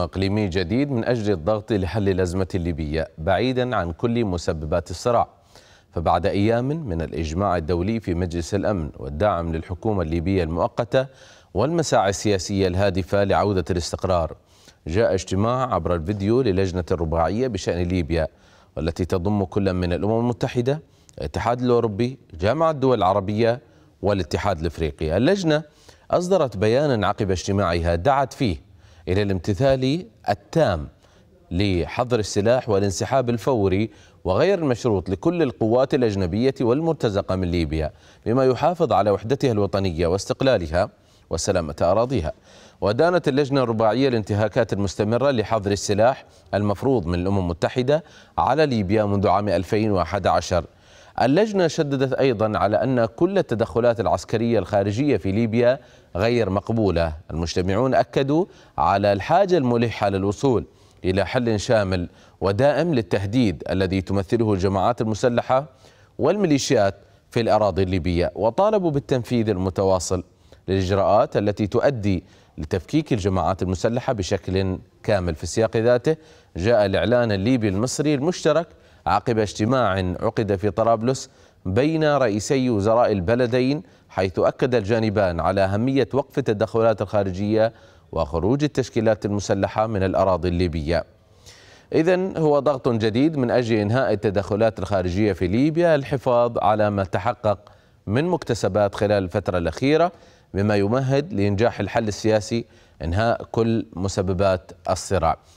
إقليمي جديد من أجل الضغط لحل الأزمة الليبية بعيدا عن كل مسببات الصراع فبعد أيام من الإجماع الدولي في مجلس الأمن والدعم للحكومة الليبية المؤقتة والمساعي السياسية الهادفة لعودة الاستقرار جاء اجتماع عبر الفيديو للجنة الرباعية بشأن ليبيا والتي تضم كل من الأمم المتحدة الاتحاد الأوروبي جامعة الدول العربية والاتحاد الأفريقي اللجنة أصدرت بيانا عقب اجتماعها دعت فيه إلى الامتثال التام لحظر السلاح والانسحاب الفوري وغير المشروط لكل القوات الأجنبية والمرتزقة من ليبيا بما يحافظ على وحدتها الوطنية واستقلالها وسلامة أراضيها ودانت اللجنة الرباعية الانتهاكات المستمرة لحظر السلاح المفروض من الأمم المتحدة على ليبيا منذ عام 2011 اللجنة شددت أيضا على أن كل التدخلات العسكرية الخارجية في ليبيا غير مقبولة المجتمعون أكدوا على الحاجة الملحة للوصول إلى حل شامل ودائم للتهديد الذي تمثله الجماعات المسلحة والميليشيات في الأراضي الليبية وطالبوا بالتنفيذ المتواصل للإجراءات التي تؤدي لتفكيك الجماعات المسلحة بشكل كامل في السياق ذاته جاء الإعلان الليبي المصري المشترك عقب اجتماع عقد في طرابلس بين رئيسي وزراء البلدين حيث أكد الجانبان على أهمية وقف التدخلات الخارجية وخروج التشكيلات المسلحة من الأراضي الليبية إذا هو ضغط جديد من أجل إنهاء التدخلات الخارجية في ليبيا الحفاظ على ما تحقق من مكتسبات خلال الفترة الأخيرة مما يمهد لإنجاح الحل السياسي إنهاء كل مسببات الصراع